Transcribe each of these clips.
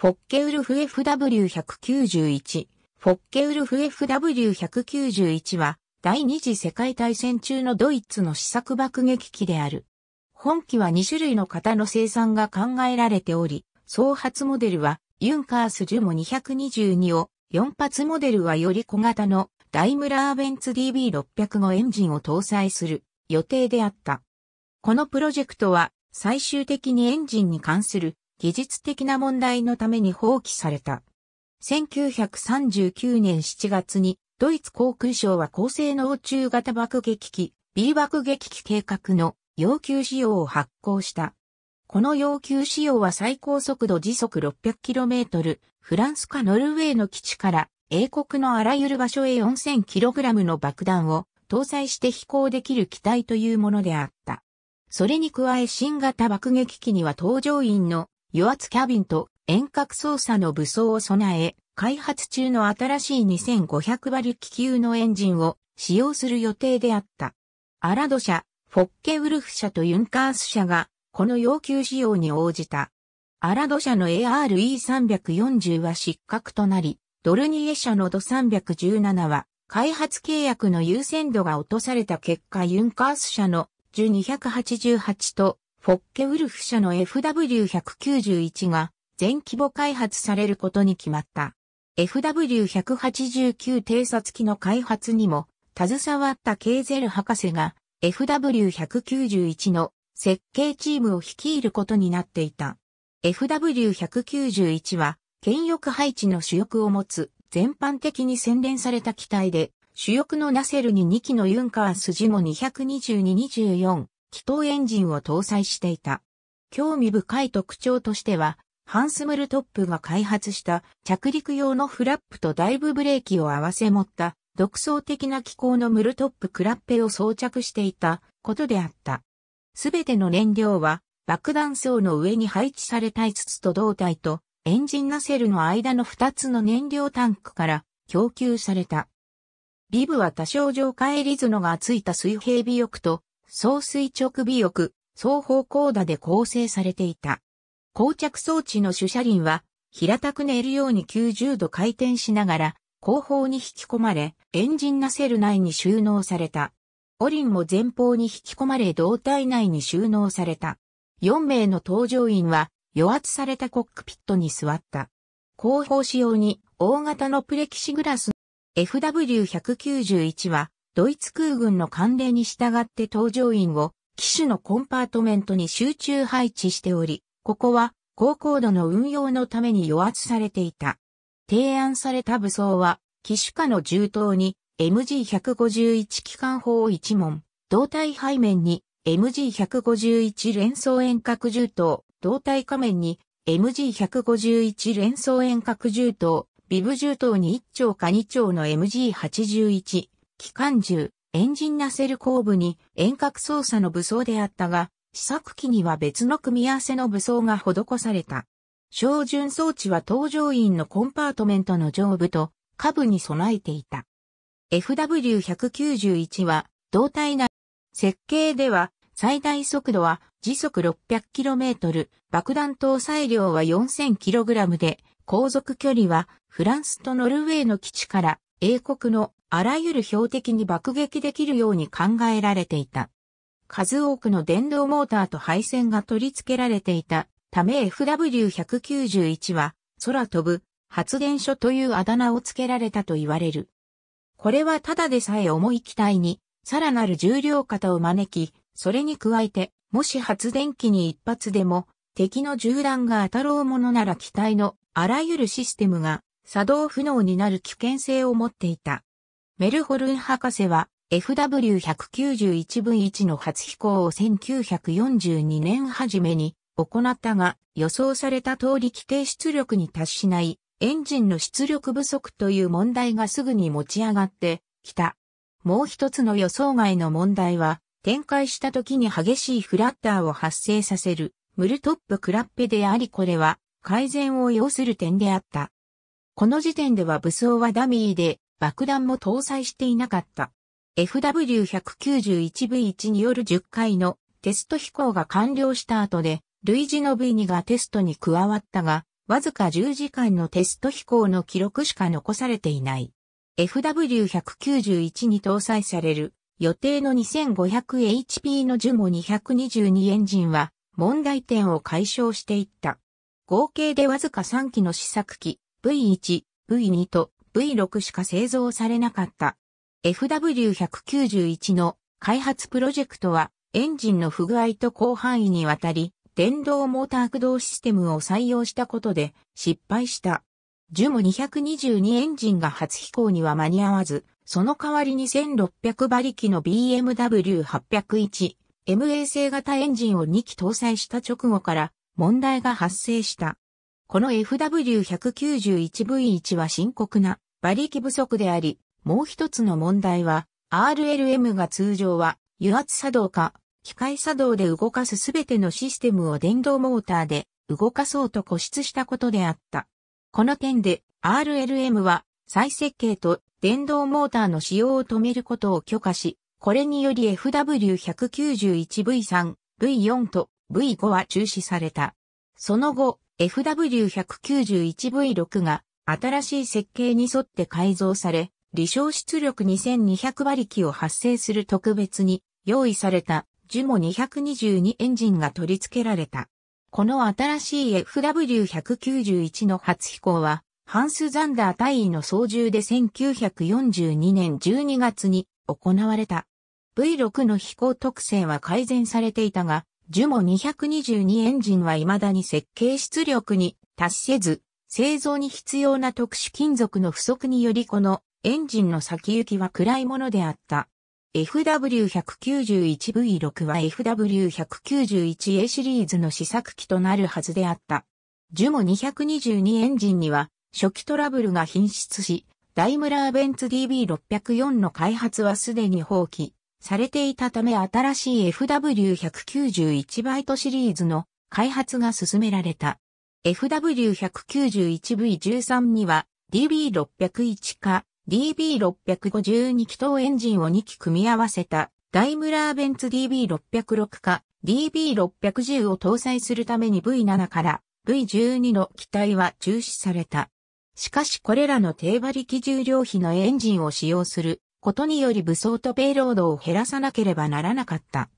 フォッケウルフ FW191。フォッケウルフ FW191 は、第二次世界大戦中のドイツの試作爆撃機である。本機は2種類の型の生産が考えられており、総発モデルは、ユンカースジュモ222を、4発モデルはより小型のダイムラーベンツ DB600 のエンジンを搭載する予定であった。このプロジェクトは最終的にエンジンに関する技術的な問題のために放棄された。1939年7月にドイツ航空省は高性能中型爆撃機 B 爆撃機計画の要求仕様を発行した。この要求仕様は最高速度時速 600km、フランスかノルウェーの基地から英国のあらゆる場所へ 4000kg の爆弾を搭載して飛行できる機体というものであった。それに加え新型爆撃機には搭乗員の油圧キャビンと遠隔操作の武装を備え、開発中の新しい2500馬力級のエンジンを使用する予定であった。アラド社、フォッケウルフ社とユンカース社が、この要求仕様に応じた。アラド社の ARE340 は失格となり、ドルニエ社のド317は、開発契約の優先度が落とされた結果ユンカース社の1288とフォッケウルフ社の FW191 が全規模開発されることに決まった。FW189 偵察機の開発にも携わったケーゼル博士が FW191 の設計チームを率いることになっていた。FW191 は、権欲配置の主翼を持つ、全般的に洗練された機体で、主翼のナセルに2機のユンカースジモ222-24、気筒エンジンを搭載していた。興味深い特徴としては、ハンスムルトップが開発した着陸用のフラップとダイブブレーキを合わせ持った独創的な機構のムルトップクラッペを装着していたことであった。すべての燃料は爆弾層の上に配置された5つと胴体とエンジンナセルの間の2つの燃料タンクから供給された。リブは多少上回リズノがついた水平尾翼と総垂直尾翼、双方向打で構成されていた。膠着装置の主車輪は、平たく寝るように90度回転しながら、後方に引き込まれ、エンジンナセル内に収納された。オリンも前方に引き込まれ胴体内に収納された。4名の搭乗員は、余圧されたコックピットに座った。後方仕様に大型のプレキシグラス FW191 はドイツ空軍の慣例に従って搭乗員を機種のコンパートメントに集中配置しており、ここは高高度の運用のために与圧されていた。提案された武装は、機種下の銃刀に MG151 機関砲1門、胴体背面に MG151 連装遠隔銃刀、胴体下面に MG151 連装遠隔銃刀、ビブ銃刀に1丁か2丁の MG81、機関銃、エンジンナセル後部に遠隔操作の武装であったが、試作機には別の組み合わせの武装が施された。照準装置は搭乗員のコンパートメントの上部と下部に備えていた。FW191 は胴体内、設計では最大速度は時速 600km、爆弾搭載量は 4000kg で、航続距離はフランスとノルウェーの基地から英国のあらゆる標的に爆撃できるように考えられていた。数多くの電動モーターと配線が取り付けられていたため FW191 は空飛ぶ発電所というあだ名を付けられたと言われる。これはただでさえ重い機体にさらなる重量型を招き、それに加えてもし発電機に一発でも敵の銃弾が当たろうものなら機体のあらゆるシステムが作動不能になる危険性を持っていた。メルホルン博士は f w 1 9 1分1の初飛行を1942年初めに行ったが予想された通り規定出力に達しないエンジンの出力不足という問題がすぐに持ち上がってきた。もう一つの予想外の問題は展開した時に激しいフラッターを発生させるムルトップクラッペでありこれは改善を要する点であった。この時点では武装はダミーで爆弾も搭載していなかった。FW191V1 による10回のテスト飛行が完了した後で、類似の V2 がテストに加わったが、わずか10時間のテスト飛行の記録しか残されていない。FW191 に搭載される予定の 2500HP のジュモ222エンジンは問題点を解消していった。合計でわずか3機の試作機、V1、V2 と V6 しか製造されなかった。FW191 の開発プロジェクトはエンジンの不具合と広範囲にわたり電動モーター駆動システムを採用したことで失敗した。ジュム222エンジンが初飛行には間に合わず、その代わりに1600馬力の BMW801 MA 製型エンジンを2機搭載した直後から問題が発生した。この FW191V1 は深刻な馬力不足であり、もう一つの問題は、RLM が通常は油圧作動か、機械作動で動かすすべてのシステムを電動モーターで動かそうと固執したことであった。この点で RLM は再設計と電動モーターの使用を止めることを許可し、これにより FW191V3、V4 と V5 は中止された。その後、FW191V6 が新しい設計に沿って改造され、離小出力2200馬力を発生する特別に用意されたジュモ222エンジンが取り付けられた。この新しい FW191 の初飛行は、ハンス・ザンダー大尉の操縦で1942年12月に行われた。V6 の飛行特性は改善されていたが、ジュモ222エンジンは未だに設計出力に達せず、製造に必要な特殊金属の不足によりこのエンジンの先行きは暗いものであった。FW191V6 は FW191A シリーズの試作機となるはずであった。ジュモ222エンジンには初期トラブルが品質し、ダイムラーベンツ DB604 の開発はすでに放棄。されていたため新しい FW191 バイトシリーズの開発が進められた。FW191V13 には DB601 か DB652 気筒エンジンを2機組み合わせたダイムラーベンツ DB606 か DB610 を搭載するために V7 から V12 の機体は中止された。しかしこれらの低馬力重量比のエンジンを使用することにより武装とペイロードを減らさなければならなかった。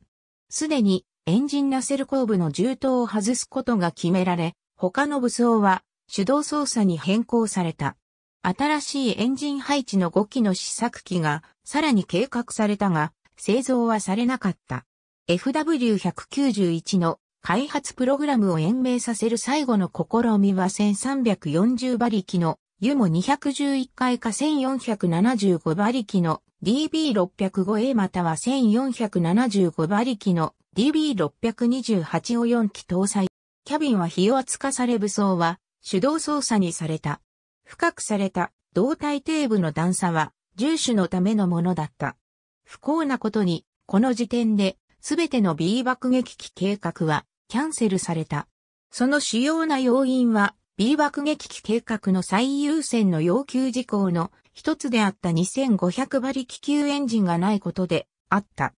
すでにエンジンナセル後部の銃刀を外すことが決められ、他の武装は手動操作に変更された。新しいエンジン配置の5機の試作機がさらに計画されたが、製造はされなかった。FW191 の開発プログラムを延命させる最後の試みは1340馬力のユモ211回か1475馬力の DB605A または1475馬力の DB628 を4機搭載。キャビンは火を扱され武装は手動操作にされた。深くされた胴体底部の段差は重視のためのものだった。不幸なことに、この時点で全ての B 爆撃機計画はキャンセルされた。その主要な要因は B 爆撃機計画の最優先の要求事項の一つであった2500馬力級エンジンがないことであった。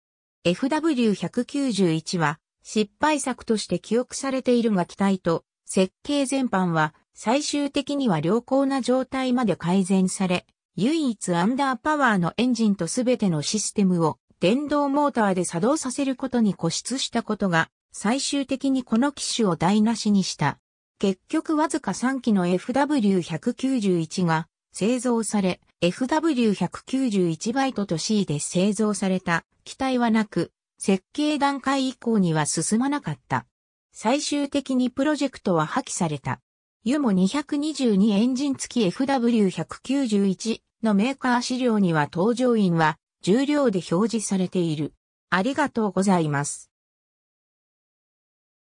FW191 は失敗作として記憶されているが機体と設計全般は最終的には良好な状態まで改善され、唯一アンダーパワーのエンジンとすべてのシステムを電動モーターで作動させることに固執したことが最終的にこの機種を台無しにした。結局わずか3機の FW191 が製造され、FW191 バイトと C で製造された機体はなく、設計段階以降には進まなかった。最終的にプロジェクトは破棄された。ユモ222エンジン付き FW191 のメーカー資料には搭乗員は重量で表示されている。ありがとうございます。